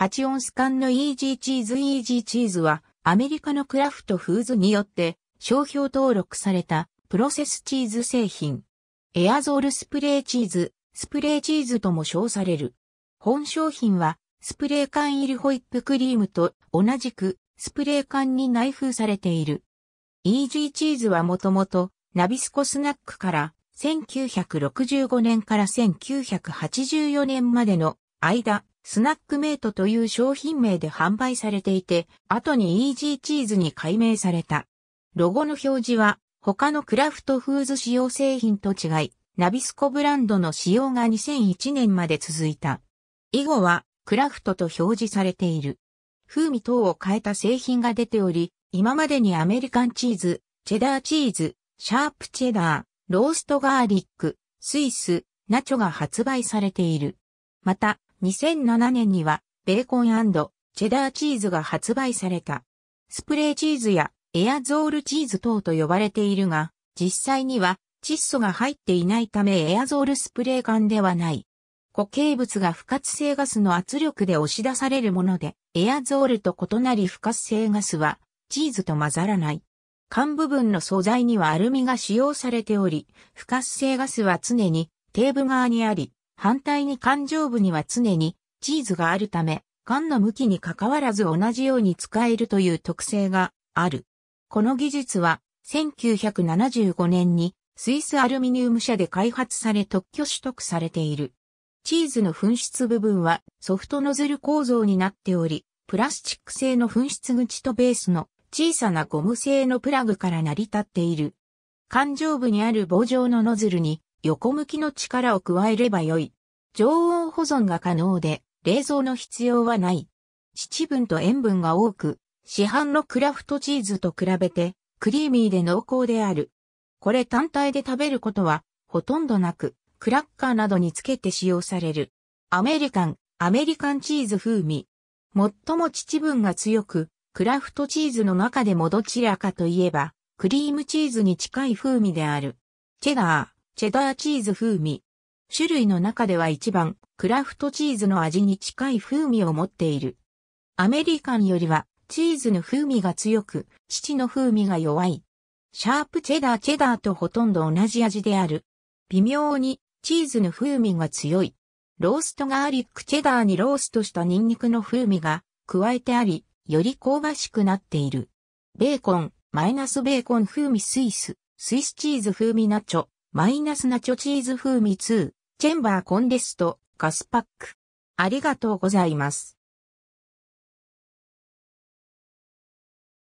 8オンス缶のイージーチーズイージーチーズはアメリカのクラフトフーズによって商標登録されたプロセスチーズ製品。エアゾールスプレーチーズ、スプレーチーズとも称される。本商品はスプレー缶入りホイップクリームと同じくスプレー缶に内封されている。イージーチーズはもともとナビスコスナックから1965年から1984年までの間、スナックメイトという商品名で販売されていて、後にイージーチーズに改名された。ロゴの表示は、他のクラフトフーズ使用製品と違い、ナビスコブランドの使用が2001年まで続いた。以後は、クラフトと表示されている。風味等を変えた製品が出ており、今までにアメリカンチーズ、チェダーチーズ、シャープチェダー、ローストガーリック、スイス、ナチョが発売されている。また、2007年には、ベーコンチェダーチーズが発売された。スプレーチーズやエアゾールチーズ等と呼ばれているが、実際には窒素が入っていないためエアゾールスプレー缶ではない。固形物が不活性ガスの圧力で押し出されるもので、エアゾールと異なり不活性ガスはチーズと混ざらない。缶部分の素材にはアルミが使用されており、不活性ガスは常にテーブル側にあり、反対に肝臓部には常にチーズがあるため、缶の向きに関わらず同じように使えるという特性がある。この技術は1975年にスイスアルミニウム社で開発され特許取得されている。チーズの紛失部分はソフトノズル構造になっており、プラスチック製の紛失口とベースの小さなゴム製のプラグから成り立っている。肝臓部にある棒状のノズルに横向きの力を加えればよい。常温保存が可能で、冷蔵の必要はない。秩分と塩分が多く、市販のクラフトチーズと比べて、クリーミーで濃厚である。これ単体で食べることは、ほとんどなく、クラッカーなどにつけて使用される。アメリカン、アメリカンチーズ風味。最も秩分が強く、クラフトチーズの中でもどちらかといえば、クリームチーズに近い風味である。チェダー、チェダーチーズ風味。種類の中では一番、クラフトチーズの味に近い風味を持っている。アメリカンよりは、チーズの風味が強く、父の風味が弱い。シャープチェダーチェダーとほとんど同じ味である。微妙に、チーズの風味が強い。ローストガーリックチェダーにローストしたニンニクの風味が加えてあり、より香ばしくなっている。ベーコン、マイナスベーコン風味スイス、スイスチーズ風味ナチョ、マイナスナチョチーズ風味2、チェンバーコンデスト、ガスパック。ありがとうございます。